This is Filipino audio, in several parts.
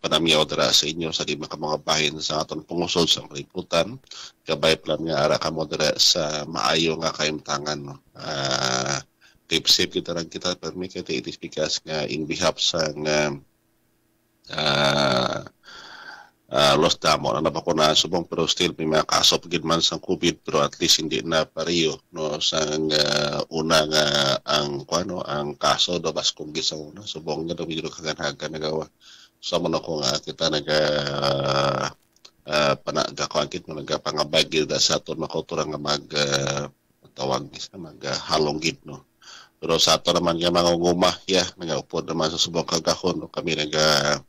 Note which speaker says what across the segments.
Speaker 1: panamiodra sa inyo sa lima ka mga bahin sa aton pungusod sa kalibutan. Gabay plan nga ara ka modra sa maayo nga kaimtangan. Uh, ah, tip-sip kita lang kita permi kita itispikas nga in behalf sa nga uh, uh, Los Damo ano na subong pero still may mga kaso pagid man sa COVID pero at least hindi na pareho no sa uh, una nga uh, ang kuno ano, ang kaso do bas kung gisaw no subong nga dumidro kaganhagan nagawa sa man ako nga kita naga uh, ah, panaga ko angkit mo naga pangabagil da sa aton makotura nga mag uh, tawag isa mag uh, ah, halonggit no pero sa ato naman nga mga ngumah ya nagaupod naman sa subong kagahon no kami naga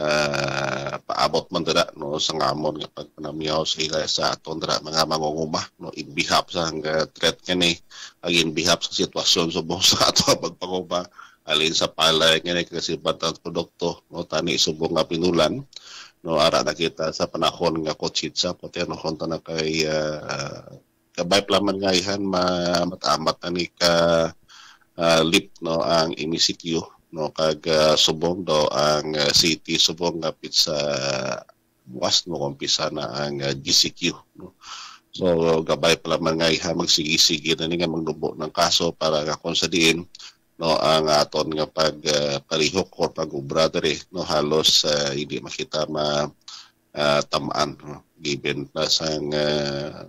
Speaker 1: uh, paabot man dira no sa ngamon nga pag panamiyaw sila sa aton dira mga mangunguma no in behalf sa nga threat kani ag in behalf sa sitwasyon subong sa ato pagpanguma alin sa palay nga kasipat at produkto no tani subong nga pinulan no ara na kita sa panahon nga kotsitsa pati no konta na kay uh, ah, ah, kabay plaman nga ihan ma, matamat ani ka uh, lip no ang MCQ no kag uh, subong do ang uh, city subong nga pizza buwas no kumpisa na ang uh, GCQ no So gabay pala man nga iha magsigisigi na nga magdubo ng kaso para nga kung diin no ang aton nga pag uh, ah, palihok or pag brother eh, no halos uh, hindi makita ma uh, tamaan no? given na sang uh,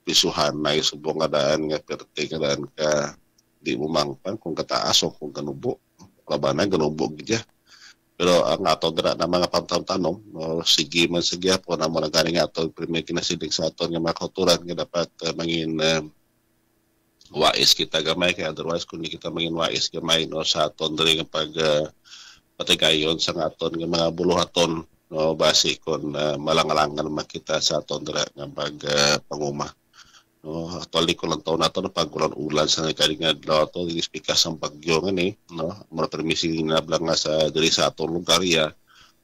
Speaker 1: pisuhan na isubong nga daan nga perte nga daan ka di mo mangpan kung kataas o kung ganubo labanan ganubo gidya pero ang ato dira na mga pantanom no sige man sige po na mo nagani nga ato premier kinasilig sa aton nga mga kultura nga dapat uh, mangin uh, wais kita gamay kay otherwise kun kita mangin wais gamay no sa aton diri nga pag ah, patigayon sa aton nga mga buluhaton no base kon uh, malangalangan makita sa aton dira nga pag uh, panguma no actually ko lang taon nato na pagulan ulan sa nagkaling adlaw to dinispikas sa bagyo nga ni no mura permisi na nga sa diri sa aton lugar ya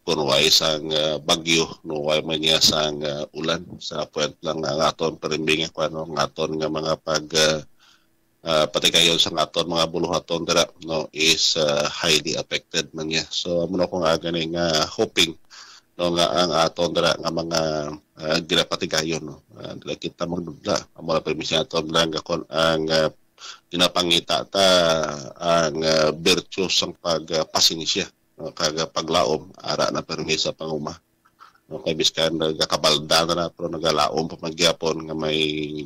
Speaker 1: kung way sang uh, bagyo no way man niya sang uh, ulan sa point lang ang aton perimbing ko ano ang aton nga mga pag uh, uh, pati kayo sa aton mga buluhaton dira no is uh, highly affected man niya so amo na ko aga ni nga ah, hoping no nga ang aton dira nga mga uh, dira pati kayo no uh, dira kita magdudla amo na permission aton lang kon ang uh, ta ang uh, virtues sang pagpasinisya uh, no, kag paglaom ara na permisa panguma no kay biskan nagakabalda na pero nagalaom pa magyapon nga may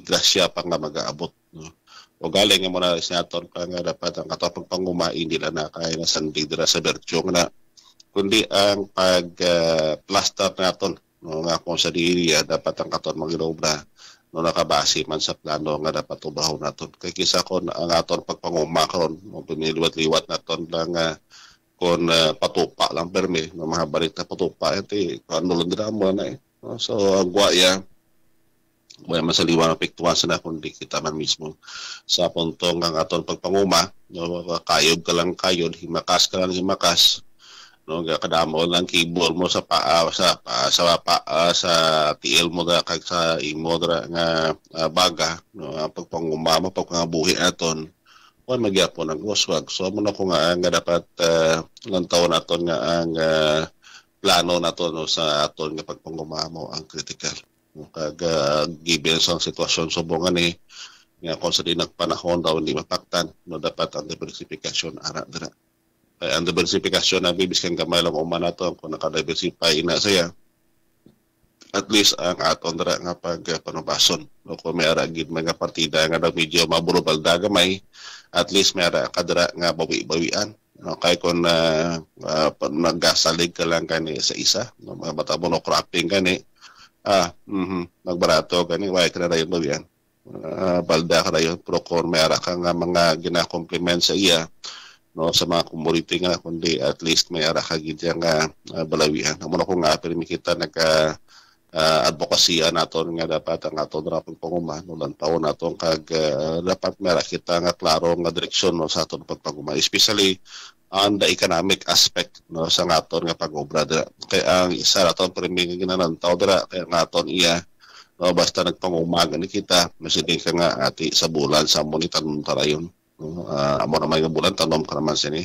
Speaker 1: grasya pa nga magaabot no o galing mo na sinaton ka nga dapat ang katapang pangumain nila na kaya na sang lidera sa bertyo nga na kundi ang pag uh, plaster naton no nga kung sa diya dapat ang katon magilaw na no nakabase man sa plano nga dapat ubahaw naton kay kisa kon ang aton pagpanguma karon mo piniliwat-liwat naton lang uh, ah, kon uh, ah, patupa lang permi no mga balik na patupa ente eh, ano lang drama na eh no, so agwa ya wala man sa liwanag piktuan sila kundi man mismo sa puntong ang aton pagpanguma no kayod ka lang kayod himakas ka lang himakas no ga kadamo lang keyboard mo sa paa sa paa, sa paa, sa tiil mo ga kag sa imo nga uh, baga no ang pagpanguma mo pagkangabuhi aton kuan magyapon ang guswag so mo na ko nga nga dapat uh, ah, lantaw naton nga ang uh, plano nato no sa aton nga pagpanguma mo ang critical kag uh, given sa sitwasyon subongan ni eh. nga kon sa dinag panahon daw hindi mapaktan no dapat ang diversification ara dira kay ang diversification abi biskan gamay lang umana to kung nakadiversify na saya at least ang aton dira nga pag panubason no kung may ara gid mga partida nga daw medyo maburubal dagamay at least may ara kadra nga bawi-bawian no kay kon uh, ah, uh, ah, naggasalig ka lang kani sa isa no mga bata mo no cropping kani Ah, mm-hmm. nagbarato, gani, wala ka na rayon ba yan? Uh, ah, balda ka rayon, procor, may ara ka nga mga ginakompliment sa iya, no, sa mga kumuriti nga, kundi at least may ara ka gid nga uh, balawihan. na ko nga, pero mikita nagka, uh, uh, advokasya naton nga dapat ang aton rapang panguman ulang taon naton kag uh, dapat mera kita nga klaro nga direksyon no sa aton pagpanguma especially on the economic aspect no sa aton nga pagobra dira kay ang isa aton naton priming ginanantaw dira kay ngaton iya no basta nagpangumaga ni kita masidin ka nga ati sa bulan sa mo ni tanom no uh, ah, amo na may bulan tanom ka naman sini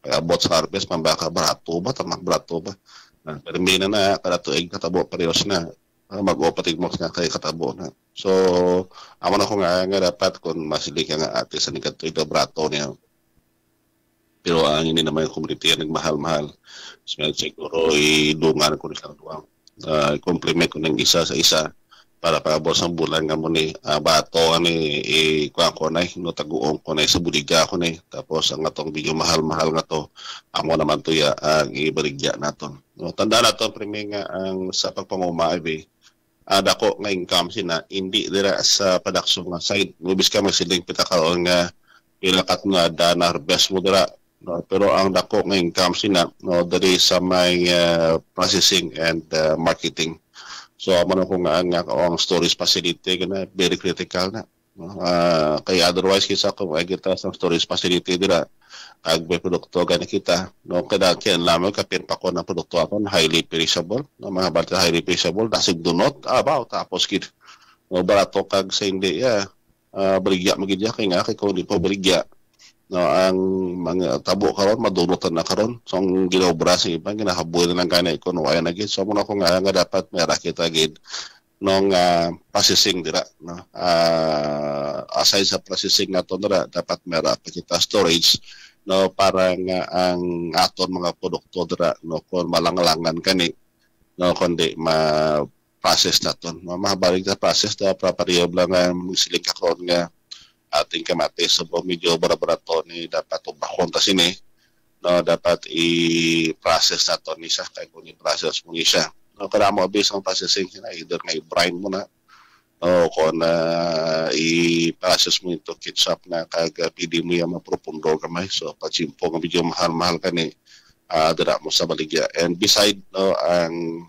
Speaker 1: kay abot sa harvest mambaka barato ba tamak barato ba na ah, permina na karatuig katabo parehas na ah, mag-opatig mo nga kay katabo na so amo na ko nga nga dapat kon masilig nga ate sa nikatoy ka brato niya pero ang ini naman yung community ang nagmahal-mahal so siguro idungan ko nilang duwang uh, compliment ko ng isa sa isa para paabot sa bulan nga mo ni uh, bato ani ikuan ko na no taguong ko na sa budiga ko na eh. tapos ang atong video, mahal-mahal nga to amo naman to ya ang ibarigya naton No, tanda na to priminga ang sa eh. Ada ah, ko nga income sina hindi dira sa production nga side mubis ka magsiling pitakaon nga ilakat nga dana harvest mo dira no pero ang dako nga income sina no diri sa may uh, processing and uh, marketing so man ko nga nga ang storage facility kana very critical na no? uh, kay otherwise kisa kung ay kita sa storage facility dira ag may produkto gani kita no kada kinahanglan kapin pa ko na produkto aton highly perishable no mga bata highly perishable dasig not about tapos kid no barato kag sa hindi ya uh, ah, berigya magidya kay nga kay ko di po berigya no ang mga tabo karon madunotan na karon so ang ginobra sa ibang ginahabuan na lang kanay ko no ayan agid so mo na ko nga nga dapat may rakita gid nung uh, processing dira no uh, aside sa processing na nato dira dapat mera pa kita storage no para nga ah, ang aton mga produkto dira no kon malangalangan kani no kundi ma process naton no mahabalik na process da para variable nga musilik ka kon nga ating kamatis so medyo bara to ni dapat ubakon ta sini no dapat i-process naton isa kay kun i-process mo ni no kada mo abis ang processing either may brine mo na o kung na i-process mo ito kitsap na kag pidi mo yung mapropundo gamay so pachimpo nga medyo mahal-mahal ka ni uh, ah, dira mo sa baligya and beside no ang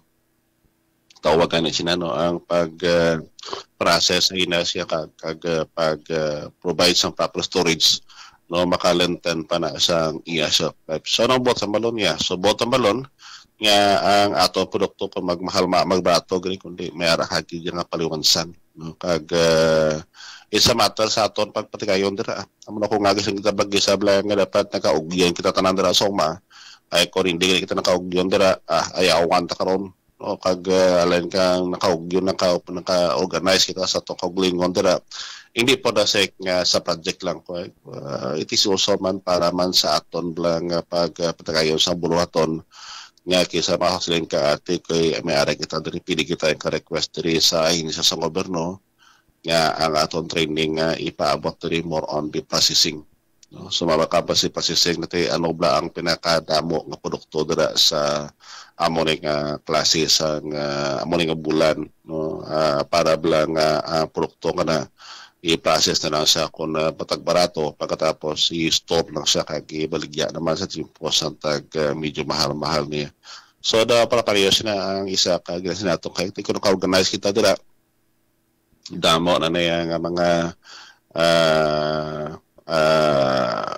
Speaker 1: tawagan na sina no ang pag ah, process ay na siya kag, kag uh, pag uh, provide sa proper storage no makalentan pa na sa iya shop so no bot sa balon ya so bot ang balon nga ang ato produkto pa magmahal magbato gani kundi may ara hagi nga paliwansan kag uh, isa matter sa aton pagpatigayon dira amo na ko nga gising kita bagay sa blang nga dapat nakaugyan kita tanan dira so ma ay ko rin di kita nakaugyan dira ah, ayaw wanta karon o kag uh, ah, alain kang nakaugyan naka naka-organize kita sa tong kauglingon dira hindi po na sek nga sa project lang ko uh, it is also man para man sa aton blang uh, pag uh, sa buruhaton nga kaysa mahasling ka ate kay may aray kita diri pili kita yung ka-request diri sa inisa sa gobyerno nga ang aton training nga ipaabot diri more on the processing no so pa si processing nati ano ba ang pinakadamo nga produkto dira sa amo nga klase sa nga amo nga bulan no uh, para bla nga uh, produkto nga na i-process na lang siya kung uh, barato pagkatapos i-stop lang siya kag ibaligya naman sa timpos ang tag uh, medyo mahal-mahal niya. So da para pareho na ang isa kag sinato kay kung ka-organize kita dira damo na niya nga ah, mga uh, uh,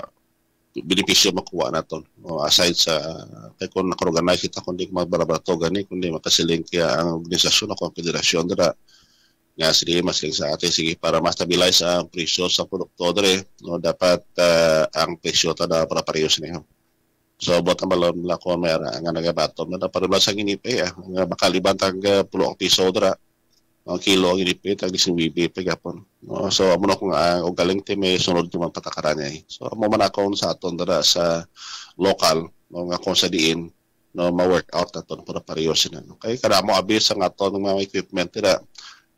Speaker 1: benepisyo makuha naton o aside sa kay kon nakorganize kita kundi magbarabato gani kundi makasiling kaya ang organisasyon o ang dira nga ah, sige, mas sa atin, sige, para ma-stabilize ang presyo sa produkto dre, no, dapat uh, ang presyo ta na para parehas niyo. So, buat ang malon lang ko may ah, nga nagabatom na naparulas ang inipi, ah, nga makaliban tang uh, pulong piso dra, ang kilo ang inipi, tag isang wibi, pagapon. No, so, amo na kung ang galing ti may sunod yung man patakaran niya. Eh. So, amo man ako sa aton dra sa local, no, nga kung sa diin, no ma-workout na ito para parehas na. No. kay kada mo abis ang aton ng mga equipment nila,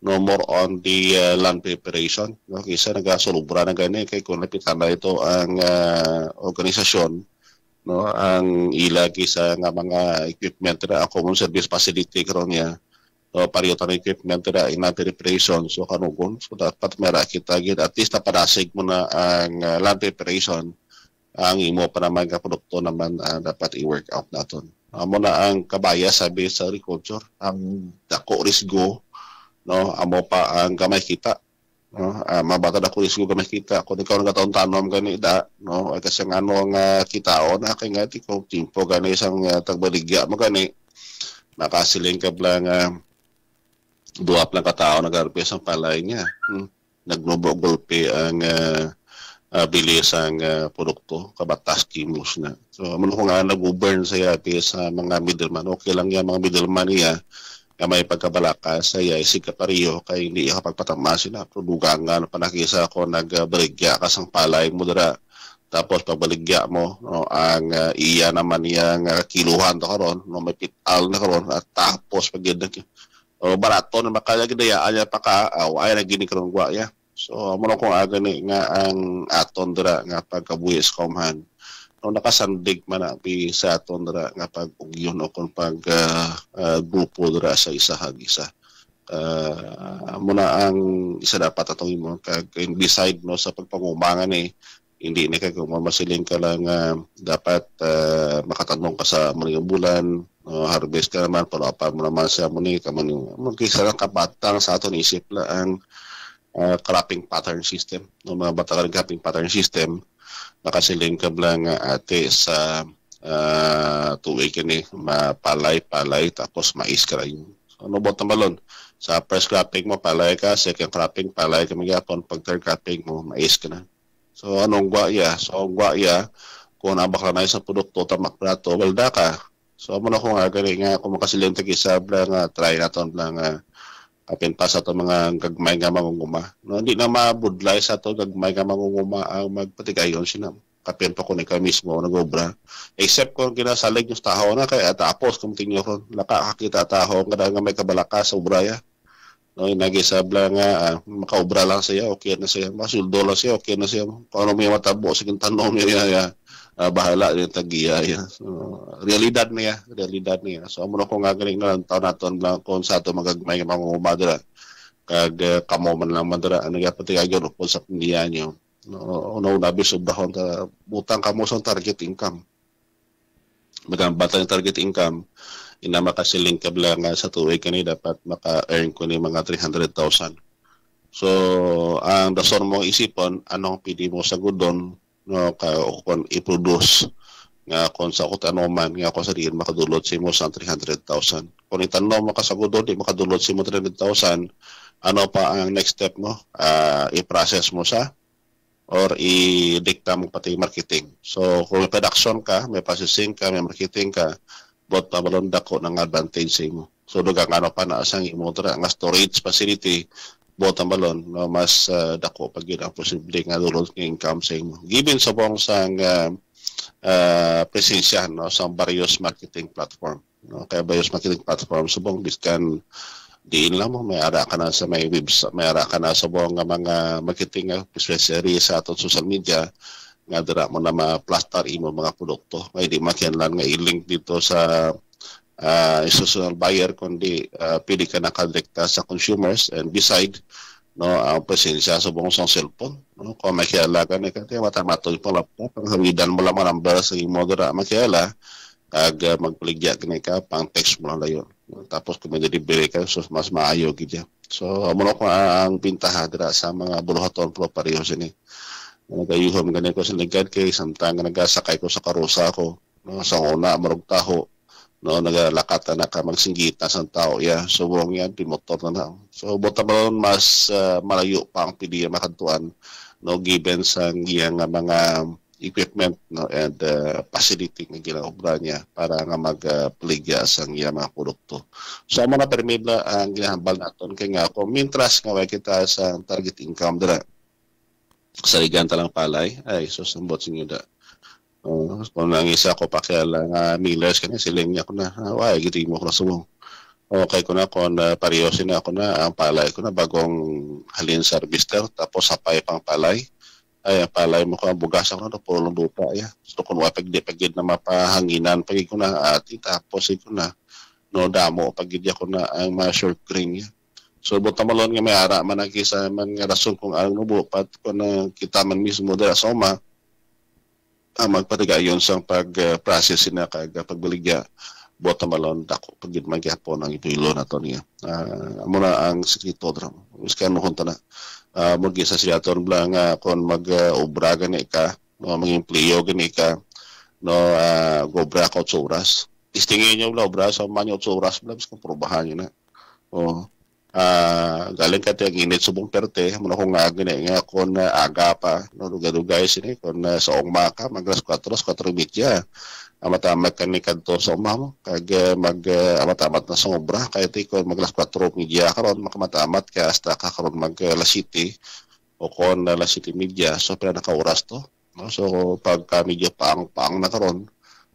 Speaker 1: no more on the uh, land preparation. No? Kisa nagasulubra na ganyan eh, kay kung napitan na ito ang uh, organisasyon no ang ilagi sa nga mga equipment na ang common service facility karon niya no pariyotan equipment na ina preparation so kanugon so dapat mera kita gid at least napadasig mo na ang uh, land preparation ang imo para mga produkto naman uh, dapat i-work out naton amo na ang kabaya sabi sa agriculture ang dako risgo no amo pa ang gamay kita no uh, ah, mabata na isgo gamay kita kun ikaw nga taon tanom gani da no ay kasi nga ano ah, ah, nga kitaon na kay nga ti ko timpo gani isang uh, tagbaligya mo gani nakasiling ka lang uh, duwa lang katao nagarpe sa palay niya hmm. nagnubo ang uh, uh, bilis ang uh, produkto, kabatas kimus na. So, ano ko nga nag-burn sa yate sa mga middleman. Okay lang yan mga middleman niya nga may pagkabalaka sa Yaisig si Kapariyo kay hindi ikapagpatama sila produga nga panakisa ko nagbaligya ka sang palay mo dira tapos pagbaligya mo no, ang uh, iya naman yang uh, kiluhan to karon no may pital na karon at tapos pag o oh, barato na makaya gidayaan niya pa ah, ka aw ay nagini karon gwa ya so mo ko aga ni nga ang aton dira nga pagkabuyes komhan no nakasandig man na pi sa aton dara nga pag-ugyon o kon pag uh, ah, uh, ah, grupo dara sa isahag isa. Uh, ah, muna ang isa dapat atong imo kag beside no sa pagpangumangan eh, hindi na kag mamasiling ka lang uh, dapat uh, makatanong ka sa mga bulan uh, harvest ka naman apa mo naman sa mo ni kaman yung kaysa lang kabatang sa aton isip la ang uh, cropping pattern system no mga batakan cropping pattern system nakasilingkab lang ah, ate sa uh, ah, tuig kini mapalay-palay tapos maiskra yun. So, ano ba malon? Sa first cropping mo, palay ka. Second cropping, palay ka magyapon. Pag third cropping mo, mais ka na. So, anong gwaya? So, ang gwaya, kung nabak na sa produkto, tamak na to, walda ka. So, amo na ko ah, nga, gani nga, kung makasilim tagi sa blang, uh, try na to, blang, uh, apil pa sa to mga gagmay nga mangunguma. No, hindi na mabudlay sa to gagmay nga mangunguma ang ah, magpatigayon sinam. Kapil pa ko ni ka mismo nagobra. Except kung ginasalig yung taho na kaya tapos kung tingyo ko nakakakita taho nga nga may kabalaka sa ubraya. No, nagisabla nga uh, ah, makaubra lang siya, okay na siya. Masuldo lang siya, okay na siya. Kung ano may matabo, sige tanong niya. niya uh, bahala yung tagiya yan. So, realidad niya, realidad niya. So amo ko nga galing na taon naton lang kon sa ato magagmay nga mga kag uh, kamo man lang madra ano gyapon ti ayon oh, po sa niya niyo. No, uno na bisog dahon ta butang kamo sa target income. Magang bata target income ina makasiling kabla nga sa tuig kani dapat maka-earn ko ni mga 300,000. So, ang dasor mo isipon, anong pwede mo sa gudon no ka kon i-produce nga kon sa kot ano man nga ako sa diin makadulot si mo sa 300,000. Kung itanaw mo kasagod di makadulot si mo 300,000, ano pa ang next step mo? Uh, i-process mo sa or i-dicta mo pati marketing. So kung may production ka, may processing ka, may marketing ka, bot pa malunda ko ng advantage sa imo. So dugang ano pa na asang imo nga storage facility botang balon no mas uh, dako pag yun ang posible nga dulot nga income sa imo given sa buong sang uh, uh, presensya no sa various marketing platform no kay various marketing platform subong biskan diin lang mo may ara ka na sa may webs, may ara ka na sa buong nga mga marketing uh, especially sa atong social media nga dira mo na ma-plaster imo mga produkto kay di makianlan nga i-link dito sa uh, institutional buyer kundi uh, pili ka nakadirect sa consumers and beside no ang presensya sa buong sang cellphone no kung may kialaga ni ka kaya matamato yung laptop ang hawidan mo lamang ang bara sa imo dira makiala kag uh, magpaligya ka pang text mo lang layon tapos kung may delivery ka so mas maayo gid so amo ko ang pintaha dira sa mga buluhaton pro pareho sini nagayuhom ano gani ko sa ligad kay samtang nagasakay ko sa karusa ko no sa una marog no nagalakat na ka magsinggita sa tao ya yeah. subong yan pimotor na lang so buta ba mas uh, malayo pa ang piliya makantuan no given sa iyang mga equipment no and uh, facility nga ginaobra niya para nga magpligya ah, uh, sa iyang mga produkto so amo na permible ang ginahambal naton kay nga kung mintras nga way kita sa target income dira sa liganta lang palay ay susambot so, sa inyo da Uh, kung ang isa ko pa kaya lang uh, millers kanya sila niya ko na away ah, giti mo ko sumong. Okay ko na kon uh, ah, parehosi na ako na ang palay ko na bagong halin service daw tapos sapay pang palay. Ay ang palay mo ko ang bugas ako na ano, pulong buka ya. Ah. So kung wapag di na mapahanginan pagid ko na ati tapos ko na no damo pagid ko na ang mga short green ya. So buta malon nga may ara man ang kisa man nga rason kung ang nubupat ko na kita man mismo dira soma ah, magpatigayon sa pag-process ah, uh, na kag ah, pagbaligya bota malon dako pagid magyapon ang ituilo na to niya uh, amo na ang sikreto dram iskan mo na uh, mo gisa siya ton bla nga kon mag uh, obra gani ka no mga empleyo gani ka no uh, gobra ko oras istingin niyo bla obra sa manyo oras bla bisko probahan niyo na oh uh, galing ka tiyang init subong perte eh. muna ko nga ah, gina nga ah, kon uh, aga pa no duga-duga sini kon uh, sa ongma ka magras 4 4 mitya amatamat ka ni kanto sa ongma mo kag uh, mag uh, amatamat na sa obra kay ti kon maglas 4 mitya karon makamatamat ka hasta ka karon mag uh, la city o kon uh, la city media so pero naka to no so pagka medyo paang paang na karon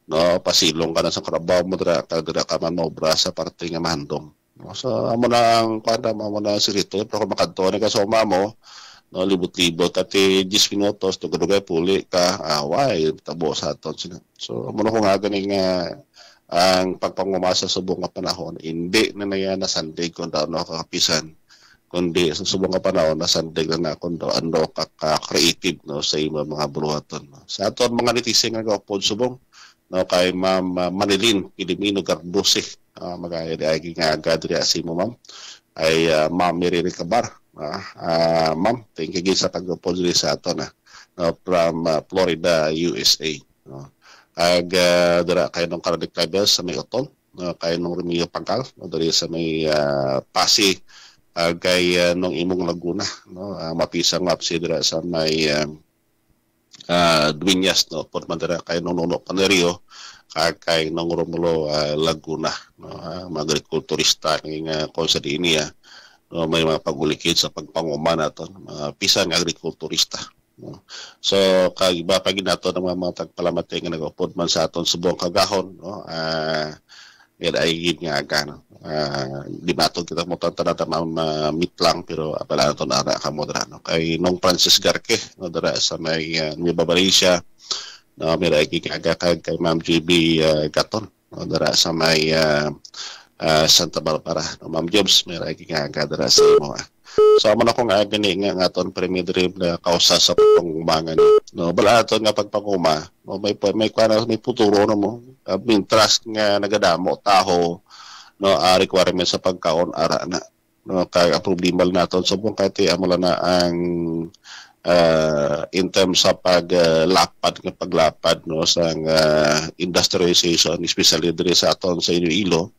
Speaker 1: no pasilong ka na sa karabaw mo dra ka dra ka man obra sa parte nga mahandong No? Sa amo na ang kada amo na si Rito pero makadto na ka mo, no libot-libot at 10 eh, minutos to kadugay puli ka away ah, tabo sa aton So amo na ko nga ganing uh, ah, ang pagpangumasa sa buong panahon hindi na naya na Sunday kun daw no kakapisan kundi sa subong panahon na Sunday na nakon do ando ka, ka creative no sa imo mga buruhaton no. sa aton mga nitising nga pod subong no kay ma'am Manilin Pilipino Garbusik uh, ah, magayad ay nga gadri asimo ah, ma'am ay uh, ma'am Mary Ricabar uh, uh, ma'am thank you sa pagpapod sa ato na uh, from uh, Florida USA no ag uh, dira kay nung Karadik sa may otol uh, kay nung Remigio Pangkal no, diri sa may uh, Pasi uh, kay uh, nung imong Laguna no uh, mapisang mapsi dira sa may um, uh, Dueñas no por mandara kay nung nuno Panario kakay nang romulo uh, Laguna no uh, mga agrikulturista ning uh, ini ya no, may mga pagulikid sa pagpanguman nato mga pisan nga agrikulturista no. so kag iba pa ginato ng mga, mga tagpalamatay nga nagupod man sa aton subong kagahon no uh, yan ay gid nga aga no. Uh, di ba kita mo tanta na tamang mitlang pero apala na to na ara kamodra no kay nung Francis Garque no dara sa may uh, Nueva Valencia no, ah, miregi kagakag kay Ma'am JB uh, ah, Gaton no, dara sa may uh, uh, Santa Barbara. No, Ma'am James, miregi kagakag dara sa imo. So amo na kong agani nga nga aton primitive na kausa sa pangumangan. No, bala aton nga pagpanguma, no, may may kuana may puturo no mo. Uh, trust nga nagadamo taho no uh, requirement sa pagkaon ara na no kay problema naton kung kay amo na ang uh, in terms of paglapad uh, ng paglapad no sa uh, industrialization especially diri sa aton sa Iloilo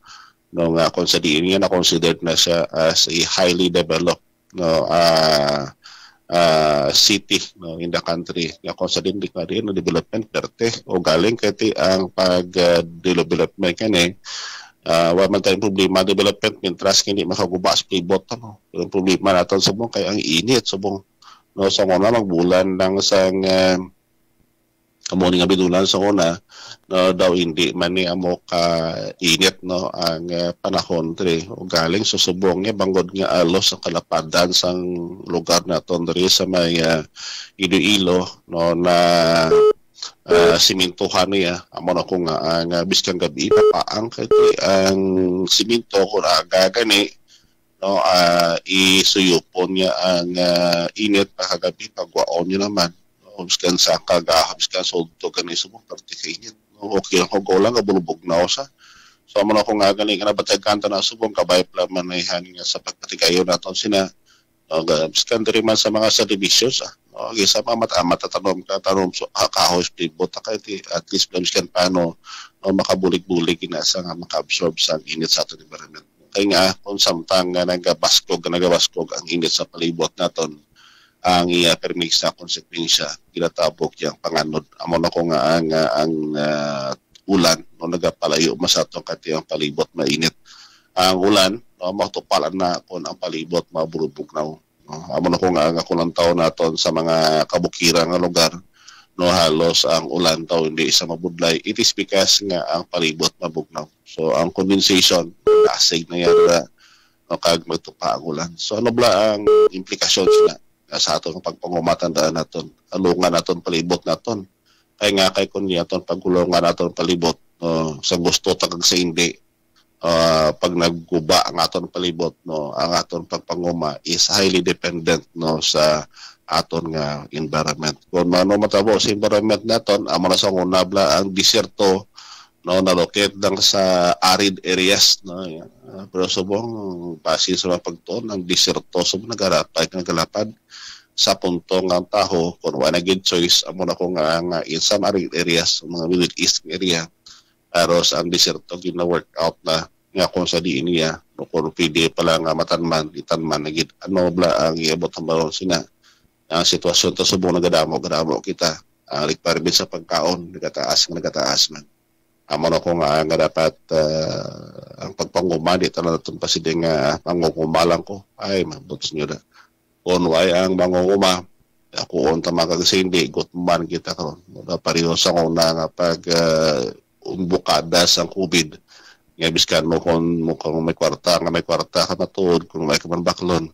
Speaker 1: no nga kon sa diin nga considered na siya as a highly developed no uh, uh, city no in the country nga kon sa din declare no development perte o galing kay ang pag uh, development kani Uh, wa man tayong problema development mientras kini makagubas play bot no. problema naton subong kay ang init subong No, sa una magbulan ng sang uh, um, amo nga binulan sa una no, daw hindi man ni amo ka init no ang uh, panahon dre o galing sa subong nga eh, bangod nga alos sa kalapadan sang lugar naton dre sa may uh, Iloilo no na uh, simintuhan niya amo na ko nga ang uh, biskang gabi papaang kay ang siminto ko aga gani no uh, ah, isuyupon niya ang uh, init na kagabi pagwaon niya naman no, habskan sa kaga habskan sulto ka ni sumong parte kay init no, okay lang ko lang kabulubog na sa so amo na ko nga galing na batay kanta na subong kabay pala manahan nga sa pagpatigayo naton sina no, habskan diri man sa mga subdivisions ah no, okay, sa mga mata matatanom ka tanom so ah, kahos pibot ka at least habskan paano no, makabulig-bulig ina sa nga makaabsorb sa init sa ato environment kay nga kung samtang nga nagabaskog nagabaskog ang init sa palibot naton ang iya permig sa konsekwensya ginatabok yang panganod amo na ko nga ang ang uh, ulan no nagapalayo masato kati ang palibot mainit ang ulan no matupalan na kon ang palibot maburubog na no amo na ko nga ang kulang naton sa mga kabukiran nga lugar no halos ang ulan daw hindi isa mabudlay it is because nga ang palibot mabugnaw so ang condensation nasig na yan na no, kag magtupa ang ulan so ano ba ang implikasyon na sa aton pagpangumatandaan naton alungan naton palibot naton kay nga kay kun niya ton pagulungan naton palibot no, sa gusto tagag sa hindi uh, pag nagguba ang aton palibot no ang aton pagpanguma is highly dependent no sa aton nga environment. Kung mano matabo sa environment naton, ang malasang unabla ang diserto no na locate lang sa arid areas no uh, pero subong base sa mga pagtuon ang diserto subong nagaratay kang galapad sa punto ng ang taho kung wala gid choice amo na ko nga nga in some arid areas mga middle east area aros ang diserto gina work out na nga kung sa diin niya no kung pwede pala nga matanman itanman na ano bla ang iabot ang baron sina ang sitwasyon ta subo nagadamo gadamo kita uh, ah, likparbin sa pagkaon nagataas nga nagataas man amo na ko nga nga dapat uh, ang pagpanguma di na natong pasiding nga uh, pangunguma lang ko ay mabuts nyo na onway ang mangunguma ako on tama ka kasi hindi gutman kita karon na pariyos ako na nga pag uh, ah, umbukada sa COVID nga biskan mo kon mo may kwarta nga may kwarta ka matuod kung may kaman baklon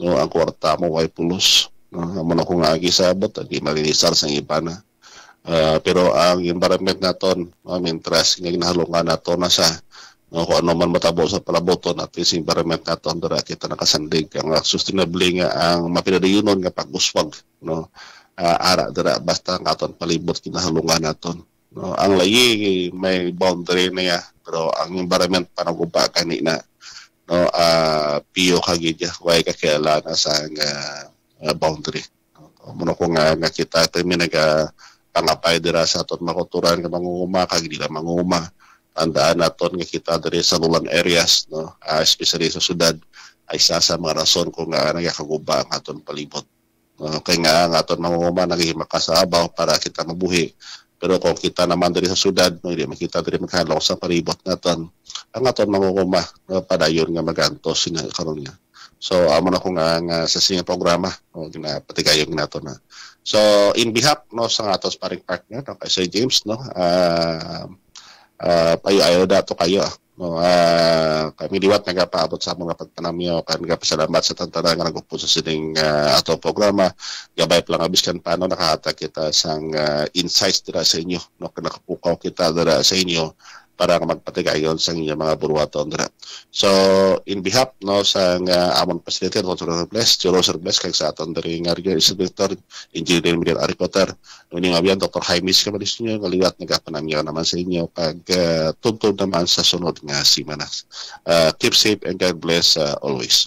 Speaker 1: no ang kwarta mo way pulos No? Amo na kung agi sabot, agi malinisar sa ipana. Uh, pero ang environment naton, no, mintras nga ginahalungan nato na sa no, kung ano man matabo sa palaboton at least environment naton dara kita nakasandig ang sustainable nga ang mapinadayunon nga paguswag no uh, ara dara basta ang aton palibot kinahalungan naton no ang layi may boundary niya pero ang environment panaguba kani na no uh, ah, piyo kagidya way kakilala sa nga uh, uh, boundary. Muna ko nga nga kita ito may naga pangapay dira sa aton makuturan nga mangunguma kag dila mangunguma. Tandaan naton nga kita diri sa lulang areas no, uh, especially sa syudad ay isa sa mga rason kung nga nagakaguba ang aton palibot. Uh, kaya nga ang aton mangunguma naghimaka sa para kita mabuhi. Pero kung kita naman diri sa syudad, no, hindi makita diri maghalaw sa palibot naton ang aton mangunguma no, padayon nga magantos nga karon nga. So amo na ko nga, nga sa sinya programa no ginapatigayo patigayon nato na. So in behalf no sa atos paring partner no kay Sir James no uh, uh, payo ayo dato kayo ah. No, uh, kami nga paabot sa mga pagpanamyo kan pasalamat sa tantana nga nagupon sa sining uh, ato programa gabay lang abis kan paano nakahatag kita sang uh, insights dira sa inyo no kanakupukaw kita dira sa inyo para taramat patagayon sa inyong mga tondra. So, in behalf no sa nga amon facilitator Dr. Robles, Jolo Robles kay sa atong dari nga region inspector engineer Miguel Aricoter. Uni nga biyan Dr. Jaime sa kabalis niyo ngaliwat, liwat nyo naman sa inyo pag uh, naman sa sunod nga simana. Uh, keep safe and God bless uh, always.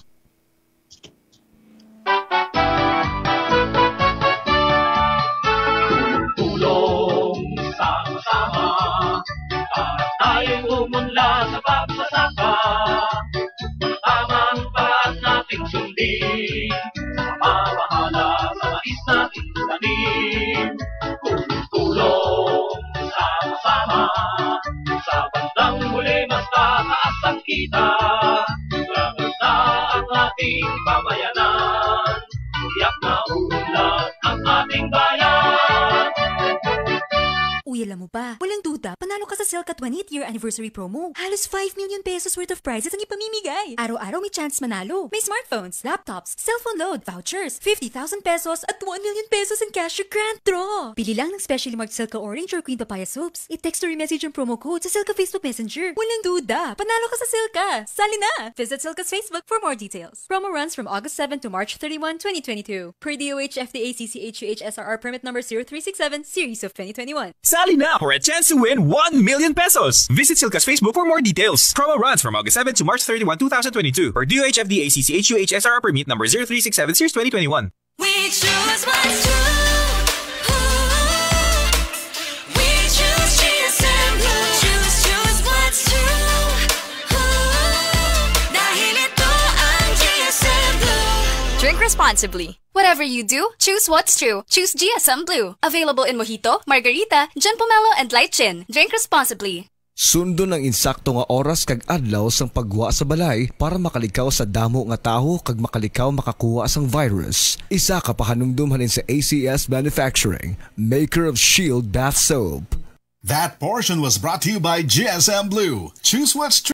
Speaker 1: ating tanim. Tulong sama-sama, sa bandang muli mas tataas ang kita. ba? Walang duda, panalo ka sa Silka 28 year anniversary promo. Halos 5 million pesos worth of prizes ang ipamimigay. Araw-araw may chance manalo. May smartphones, laptops, cellphone load, vouchers, 50,000 pesos at 1 million pesos in cash or grand draw. Pili lang ng specially marked Silka Orange or Queen Papaya Soaps. I-text or message ang promo code sa Silka Facebook Messenger. Walang duda, panalo ka sa Silka. Sali na! Visit Silka's Facebook for more details. Promo runs from August 7 to March 31, 2022. Per DOH FDA CCHUH SRR permit number 0367 series of 2021. Salina for a chance to win 1 million pesos. Visit Silka's Facebook for more details. Promo runs from August 7 to March 31, 2022 for DOHFD permit number 0367 2021. We choose what's true. responsibly. Whatever you do, choose what's true. Choose GSM Blue. Available in Mojito, Margarita, Gin Pomelo, and Light Gin. Drink responsibly. Sundo ng insakto nga oras kag adlaw sang pagwa sa balay para makalikaw sa damo nga tao kag makalikaw makakuha sang virus. Isa ka pa hanumdumhanin sa ACS Manufacturing, maker of Shield bath soap. That portion was brought to you by GSM Blue. Choose what's true.